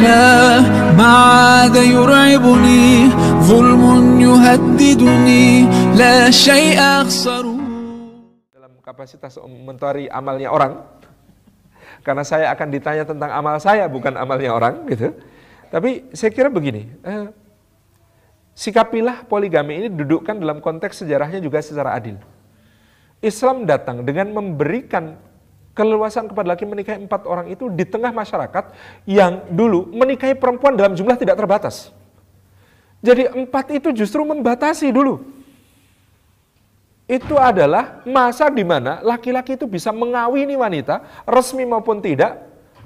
الله ما عاد يرعبني ظلم يهددني لا شيء أخسر dalam kapasitas mentari amalnya orang karena saya akan ditanya tentang amal saya bukan amalnya orang gitu tapi saya kira begini eh, sikapilah poligami ini dudukkan dalam konteks sejarahnya juga secara adil Islam datang dengan memberikan keleluasan kepada laki menikahi empat orang itu di tengah masyarakat yang dulu menikahi perempuan dalam jumlah tidak terbatas. Jadi empat itu justru membatasi dulu. Itu adalah masa di mana laki-laki itu bisa mengawini wanita, resmi maupun tidak,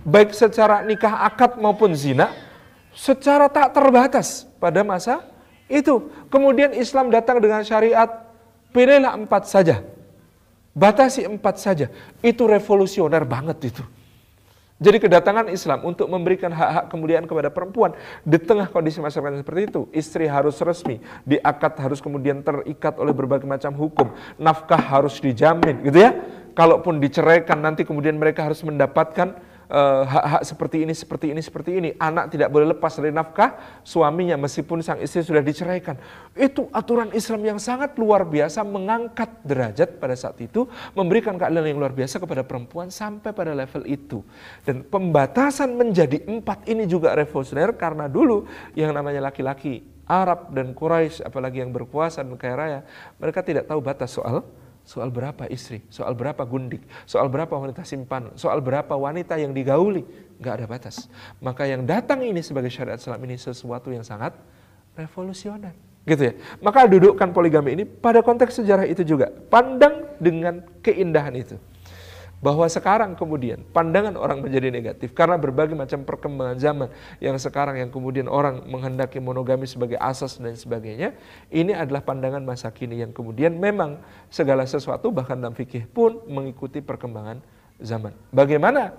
baik secara nikah akad maupun zina, secara tak terbatas pada masa itu. Kemudian Islam datang dengan syariat, pilihlah empat saja Batasi empat saja. Itu revolusioner banget itu. Jadi kedatangan Islam untuk memberikan hak-hak kemuliaan kepada perempuan di tengah kondisi masyarakat seperti itu, istri harus resmi, diakad harus kemudian terikat oleh berbagai macam hukum, nafkah harus dijamin, gitu ya. Kalaupun diceraikan nanti kemudian mereka harus mendapatkan Eh, hak-hak uh, seperti ini, seperti ini, seperti ini. Anak tidak boleh lepas dari nafkah suaminya meskipun sang istri sudah diceraikan. Itu aturan Islam yang sangat luar biasa mengangkat derajat pada saat itu, memberikan keadilan yang luar biasa kepada perempuan sampai pada level itu. Dan pembatasan menjadi empat ini juga revolusioner karena dulu yang namanya laki-laki Arab dan Quraisy apalagi yang berkuasa dan kaya raya, mereka tidak tahu batas soal Soal berapa istri, soal berapa gundik, soal berapa wanita simpan soal berapa wanita yang digauli, nggak ada batas. Maka yang datang ini sebagai syariat Islam ini sesuatu yang sangat revolusioner. Gitu ya. Maka dudukkan poligami ini pada konteks sejarah itu juga. Pandang dengan keindahan itu bahwa sekarang kemudian pandangan orang menjadi negatif karena berbagai macam perkembangan zaman yang sekarang yang kemudian orang menghendaki monogami sebagai asas dan sebagainya ini adalah pandangan masa kini yang kemudian memang segala sesuatu bahkan dalam fikih pun mengikuti perkembangan zaman bagaimana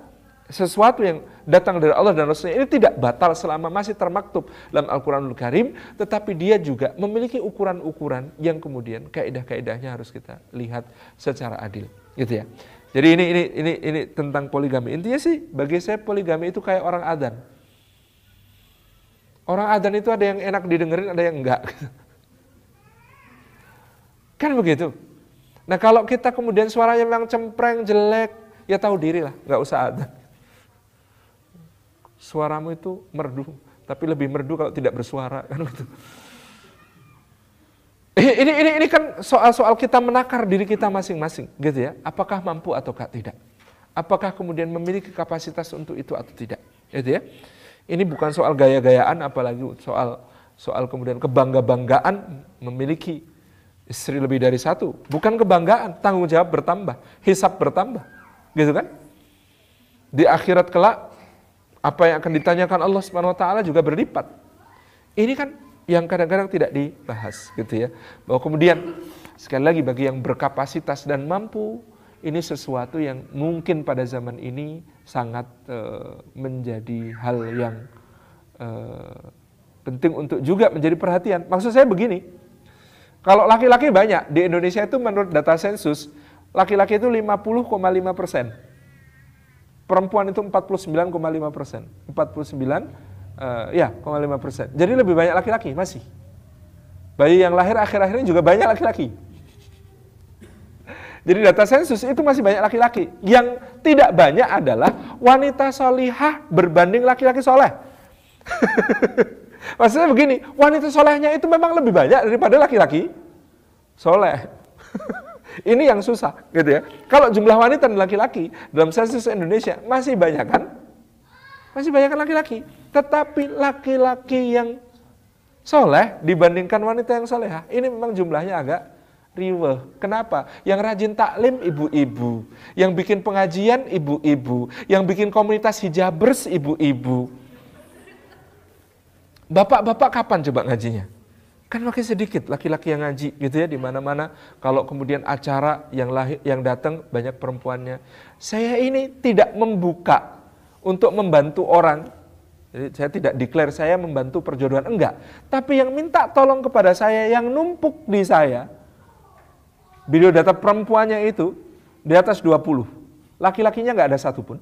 sesuatu yang datang dari Allah dan Rasulnya ini tidak batal selama masih termaktub dalam Al-Quranul Karim, tetapi dia juga memiliki ukuran-ukuran yang kemudian kaidah-kaidahnya harus kita lihat secara adil, gitu ya. Jadi ini ini ini ini tentang poligami. Intinya sih bagi saya poligami itu kayak orang adan. Orang adan itu ada yang enak didengerin, ada yang enggak. Kan begitu. Nah kalau kita kemudian suaranya memang cempreng, jelek, ya tahu diri lah, nggak usah ada Suaramu itu merdu, tapi lebih merdu kalau tidak bersuara kan begitu Eh, ini ini ini kan soal-soal kita menakar diri kita masing-masing, gitu ya. Apakah mampu atau tidak? Apakah kemudian memiliki kapasitas untuk itu atau tidak? Gitu ya. Ini bukan soal gaya-gayaan apalagi soal soal kemudian kebangga-banggaan memiliki istri lebih dari satu. Bukan kebanggaan, tanggung jawab bertambah, hisap bertambah. Gitu kan? Di akhirat kelak apa yang akan ditanyakan Allah Subhanahu wa taala juga berlipat. Ini kan yang kadang-kadang tidak dibahas gitu ya. Bahwa kemudian sekali lagi bagi yang berkapasitas dan mampu ini sesuatu yang mungkin pada zaman ini sangat uh, menjadi hal yang uh, penting untuk juga menjadi perhatian. Maksud saya begini, kalau laki-laki banyak di Indonesia itu menurut data sensus laki-laki itu 50,5 persen, perempuan itu 49,5 persen, 49 uh, ya 0,5 persen. Jadi lebih banyak laki-laki masih. Bayi yang lahir akhir-akhir ini juga banyak laki-laki. Jadi data sensus itu masih banyak laki-laki. Yang tidak banyak adalah wanita solihah berbanding laki-laki soleh. Maksudnya begini, wanita solehnya itu memang lebih banyak daripada laki-laki soleh. ini yang susah gitu ya. Kalau jumlah wanita dan laki-laki dalam sensus Indonesia masih banyak kan? Masih banyak laki-laki. Tetapi laki-laki yang soleh dibandingkan wanita yang soleha Ini memang jumlahnya agak riwe. Kenapa? Yang rajin taklim ibu-ibu. Yang bikin pengajian ibu-ibu. Yang bikin komunitas hijabers ibu-ibu. Bapak-bapak kapan coba ngajinya? Kan makin sedikit laki-laki yang ngaji gitu ya di mana-mana. Kalau kemudian acara yang lahir, yang datang banyak perempuannya. Saya ini tidak membuka untuk membantu orang. Jadi saya tidak declare saya membantu perjodohan, enggak. Tapi yang minta tolong kepada saya, yang numpuk di saya, video data perempuannya itu di atas 20. Laki-lakinya enggak ada satupun.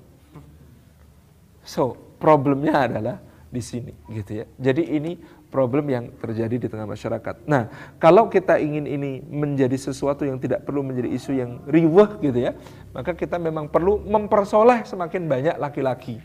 So, problemnya adalah di sini gitu ya. Jadi ini problem yang terjadi di tengah masyarakat. Nah, kalau kita ingin ini menjadi sesuatu yang tidak perlu menjadi isu yang riweh gitu ya, maka kita memang perlu mempersoleh semakin banyak laki-laki.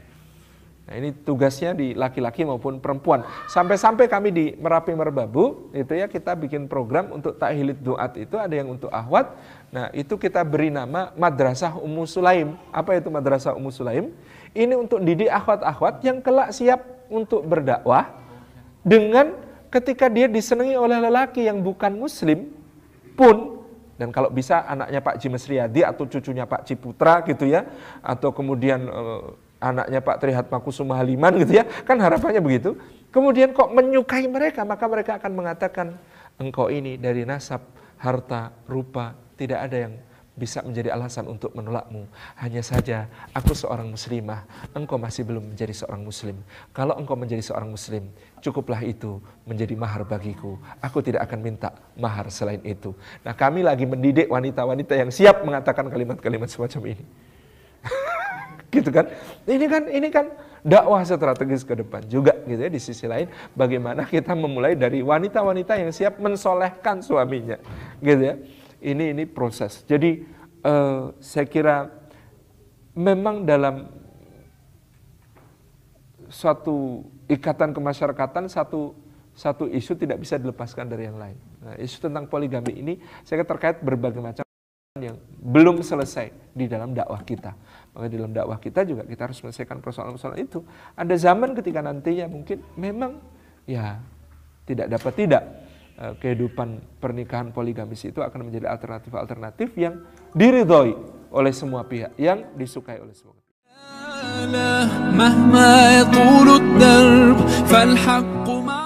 Nah, ini tugasnya di laki-laki maupun perempuan. Sampai-sampai kami di Merapi Merbabu itu ya kita bikin program untuk tahilid duat itu ada yang untuk ahwat. Nah, itu kita beri nama Madrasah Ummu Sulaim. Apa itu Madrasah Ummu Sulaim? Ini untuk didik ahwat-ahwat yang kelak siap untuk berdakwah dengan ketika dia disenangi oleh lelaki yang bukan muslim pun dan kalau bisa anaknya Pak Ji Mesriadi atau cucunya Pak Ciputra gitu ya atau kemudian uh, anaknya Pak Trihat Kusuma Haliman gitu ya kan harapannya begitu kemudian kok menyukai mereka maka mereka akan mengatakan engkau ini dari nasab harta rupa tidak ada yang bisa menjadi alasan untuk menolakmu. Hanya saja aku seorang muslimah, engkau masih belum menjadi seorang muslim. Kalau engkau menjadi seorang muslim, cukuplah itu menjadi mahar bagiku. Aku tidak akan minta mahar selain itu. Nah kami lagi mendidik wanita-wanita yang siap mengatakan kalimat-kalimat semacam ini. gitu kan? Ini kan, ini kan dakwah strategis ke depan juga gitu ya di sisi lain bagaimana kita memulai dari wanita-wanita yang siap mensolehkan suaminya gitu ya ini ini proses. Jadi uh, saya kira memang dalam suatu ikatan kemasyarakatan satu satu isu tidak bisa dilepaskan dari yang lain. Nah, isu tentang poligami ini saya kira terkait berbagai macam yang belum selesai di dalam dakwah kita. Maka di dalam dakwah kita juga kita harus menyelesaikan persoalan-persoalan itu. Ada zaman ketika nantinya mungkin memang ya tidak dapat tidak Eh, kehidupan pernikahan poligamis itu akan menjadi alternatif-alternatif yang diridhoi oleh semua pihak, yang disukai oleh semua. pihak.